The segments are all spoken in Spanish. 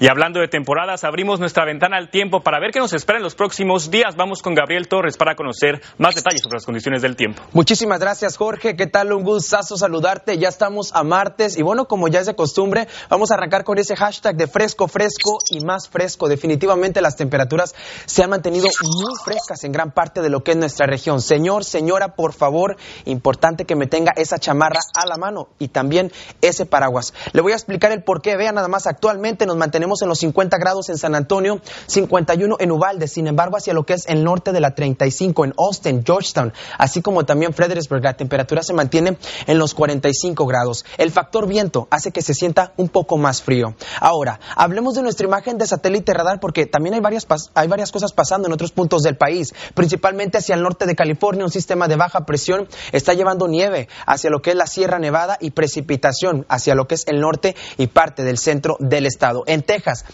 Y hablando de temporadas, abrimos nuestra ventana al tiempo para ver qué nos espera en los próximos días. Vamos con Gabriel Torres para conocer más detalles sobre las condiciones del tiempo. Muchísimas gracias, Jorge. ¿Qué tal? Un gustazo saludarte. Ya estamos a martes y bueno, como ya es de costumbre, vamos a arrancar con ese hashtag de fresco, fresco y más fresco. Definitivamente las temperaturas se han mantenido muy frescas en gran parte de lo que es nuestra región. Señor, señora, por favor, importante que me tenga esa chamarra a la mano y también ese paraguas. Le voy a explicar el por qué. Vean, nada más actualmente nos mantenemos en los 50 grados en San Antonio, 51 en Uvalde, sin embargo hacia lo que es el norte de la 35 en Austin, Georgetown, así como también Fredericksburg, la temperatura se mantiene en los 45 grados. El factor viento hace que se sienta un poco más frío. Ahora, hablemos de nuestra imagen de satélite radar porque también hay varias, hay varias cosas pasando en otros puntos del país, principalmente hacia el norte de California, un sistema de baja presión está llevando nieve hacia lo que es la Sierra Nevada y precipitación hacia lo que es el norte y parte del centro del estado. En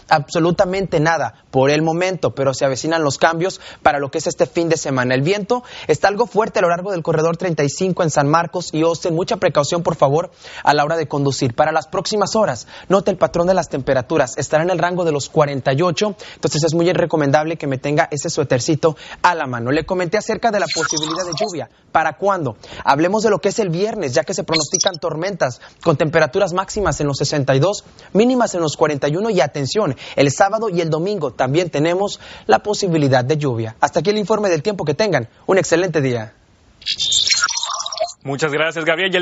absolutamente nada por el momento, pero se avecinan los cambios para lo que es este fin de semana. El viento está algo fuerte a lo largo del corredor 35 en San Marcos y Osten. Mucha precaución, por favor, a la hora de conducir. Para las próximas horas, note el patrón de las temperaturas. Estará en el rango de los 48, entonces es muy recomendable que me tenga ese suétercito a la mano. Le comenté acerca de la posibilidad de lluvia. ¿Para cuándo? Hablemos de lo que es el viernes, ya que se pronostican tormentas con temperaturas máximas en los 62, mínimas en los 41 y a atención, el sábado y el domingo también tenemos la posibilidad de lluvia. Hasta aquí el informe del tiempo que tengan. Un excelente día. Muchas gracias, Gabriel.